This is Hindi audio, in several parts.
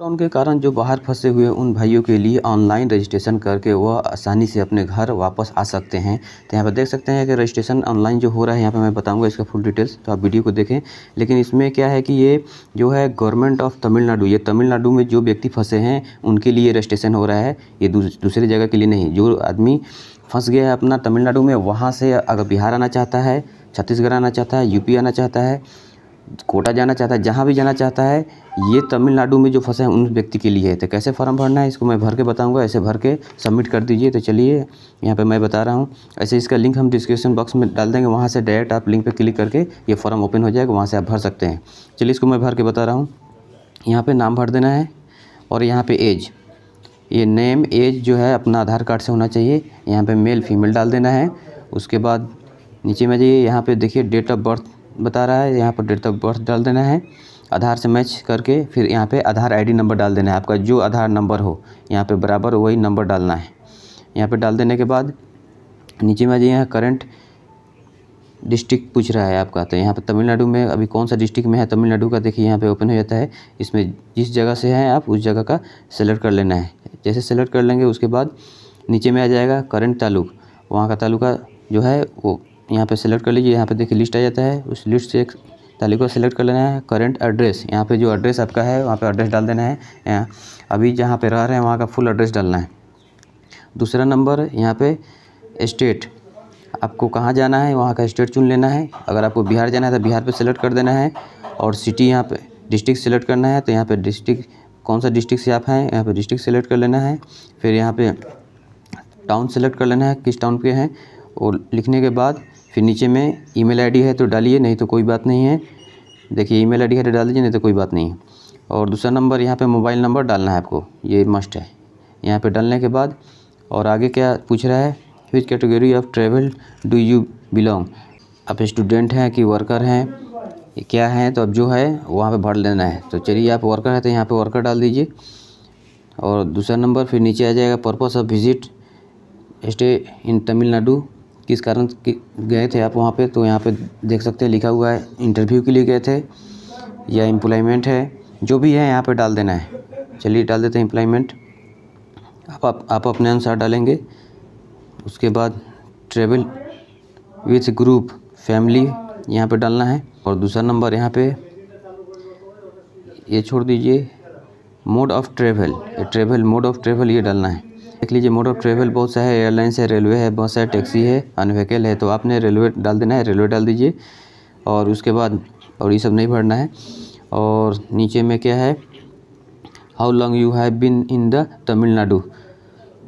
लॉकडाउन के कारण जो बाहर फंसे हुए उन भाइयों के लिए ऑनलाइन रजिस्ट्रेशन करके वह आसानी से अपने घर वापस आ सकते हैं तो यहाँ पर देख सकते हैं कि रजिस्ट्रेशन ऑनलाइन जो हो रहा है यहाँ पर मैं बताऊंगा इसका फुल डिटेल्स तो आप वीडियो को देखें लेकिन इसमें क्या है कि ये जो है गवर्नमेंट ऑफ तमिलनाडु ये तमिलनाडु में जो व्यक्ति फंसे हैं उनके लिए रजिस्ट्रेशन हो रहा है ये दूसरी जगह के लिए नहीं जो आदमी फंस गया है अपना तमिलनाडु में वहाँ से अगर बिहार आना चाहता है छत्तीसगढ़ आना चाहता है यूपी आना चाहता है कोटा जाना चाहता है जहाँ भी जाना चाहता है ये तमिलनाडु में जो फंसे हैं उन व्यक्ति के लिए है तो कैसे फॉर्म भरना है इसको मैं भर के बताऊँगा ऐसे भर के सबमिट कर दीजिए तो चलिए यहाँ पे मैं बता रहा हूँ ऐसे इसका लिंक हम डिस्क्रिप्शन बॉक्स में डाल देंगे वहाँ से डायरेक्ट आप लिंक पर क्लिक करके ये फॉर्म ओपन हो जाएगा वहाँ से आप भर सकते हैं चलिए इसको मैं भर के बता रहा हूँ यहाँ पर नाम भर देना है और यहाँ पर एज ये नेम एज जो है अपना आधार कार्ड से होना चाहिए यहाँ पर मेल फीमेल डाल देना है उसके बाद नीचे में जाइए यहाँ पर देखिए डेट ऑफ बर्थ बता रहा है यहाँ पर डेट ऑफ बर्थ डाल देना है आधार से मैच करके फिर यहाँ पे आधार आईडी नंबर डाल देना है आपका जो आधार नंबर हो यहाँ पे बराबर वही नंबर डालना है यहाँ पे डाल देने के बाद नीचे में आ जाइए यहाँ करंट डिस्ट्रिक्ट पूछ रहा है आपका तो यहाँ पर तमिलनाडु में अभी कौन सा डिस्ट्रिक्ट में है तमिलनाडु का देखिए यहाँ पे ओपन हो जाता है इसमें जिस जगह से हैं आप उस जगह का सेलेक्ट कर लेना है जैसे सेलेक्ट कर लेंगे उसके बाद नीचे में आ जाएगा करंट तालुक वहाँ का तालुका जो है वो यहाँ पे सेलेक्ट कर लीजिए यहाँ पे देखिए लिस्ट आ जाता है उस लिस्ट से एक तालिका को सेलेक्ट कर लेना है करंट एड्रेस यहाँ पे जो एड्रेस आपका है वहाँ पे एड्रेस डाल देना है यहाँ अभी जहाँ पे रह रहे हैं वहाँ का फुल एड्रेस डालना है दूसरा नंबर यहाँ पे स्टेट आपको कहाँ जाना है वहाँ का स्टेट चुन लेना है अगर आपको बिहार जाना है तो बिहार पर सेलेक्ट कर देना है और सिटी यहाँ पर डिस्ट्रिक्ट सेलेक्ट करना है तो यहाँ पर डिस्ट्रिक्ट कौन सा डिस्ट्रिक्ट से आप हैं यहाँ पर डिस्ट्रिक्ट सेलेक्ट कर लेना है फिर यहाँ पर टाउन सेलेक्ट कर लेना है किस टाउन के हैं और लिखने के बाद फिर नीचे में ईमेल आईडी है तो डालिए नहीं तो कोई बात नहीं है देखिए ईमेल आईडी है तो डाल दीजिए नहीं तो कोई बात नहीं है और दूसरा नंबर यहाँ पे मोबाइल नंबर डालना है आपको ये मस्ट है यहाँ पे डालने के बाद और आगे क्या पूछ रहा है which category of travel do you belong आप स्टूडेंट हैं कि वर्कर हैं क्या हैं तो अब जो है वहाँ पे भर लेना है तो चलिए आप वर्कर हैं तो यहाँ पे वर्कर डाल दीजिए और दूसरा नंबर फिर नीचे आ जाएगा purpose of visit stay in Tamil Nadu किस कारण गए थे आप वहाँ पे तो यहाँ पे देख सकते हैं लिखा हुआ है इंटरव्यू के लिए गए थे या एम्प्लॉयमेंट है जो भी है यहाँ पे डाल देना है चलिए डाल देते हैं एम्प्लॉयमेंट आप, आप आप अपने अनुसार डालेंगे उसके बाद ट्रेवल विथ ग्रुप फैमिली यहाँ पे डालना है और दूसरा नंबर यहाँ पे ये छोड़ दीजिए mode of travel travel mode of travel ये डालना है देख लीजिए मोड ऑफ ट्रेवल बहुत सारे एयरलाइंस है रेलवे है बहुत सारे टैक्सी है अनवेकल है तो आपने रेलवे डाल देना है रेलवे डाल दीजिए और उसके बाद और ये सब नहीं भरना है और नीचे में क्या है how long you have been in the Tamil Nadu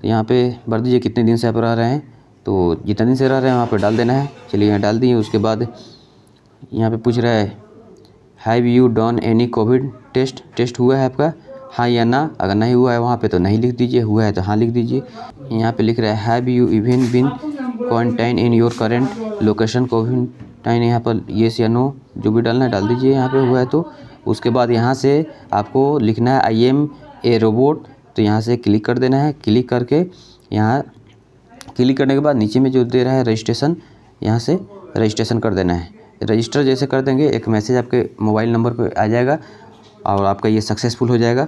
यहाँ पे भर दीजिए कितने दिन से आप रह रहे हैं तो जितना दिन से रह रहे हैं वहाँ पर डाल देना है चलिए यहाँ डाल दिए उसके बाद यहाँ पे पूछ रहा है have you done any covid test test हुआ है आपका हाँ या ना अगर नहीं हुआ है वहाँ पे तो नहीं लिख दीजिए हुआ है तो हाँ लिख दीजिए यहाँ पे लिख रहा है have you even been quarantine in your current location कोविटाइन यहाँ पर येस या नो जो भी डालना है डाल दीजिए यहाँ पे हुआ है तो उसके बाद यहाँ से आपको लिखना है आई एम ए रोबोट तो यहाँ से क्लिक कर देना है क्लिक करके यहाँ क्लिक करने के बाद नीचे में जो दे रहा है रजिस्ट्रेशन यहाँ से रजिस्ट्रेशन कर देना है रजिस्टर जैसे कर देंगे एक मैसेज आपके मोबाइल नंबर पर आ जाएगा और आपका ये सक्सेसफुल हो जाएगा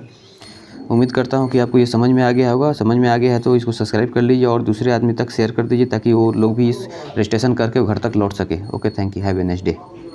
उम्मीद करता हूँ कि आपको ये समझ में आ गया होगा समझ में आ गया है तो इसको सब्सक्राइब कर लीजिए और दूसरे आदमी तक शेयर कर दीजिए ताकि वो लोग भी इस रजिस्ट्रेशन करके घर तक लौट सके okay thank you have a next day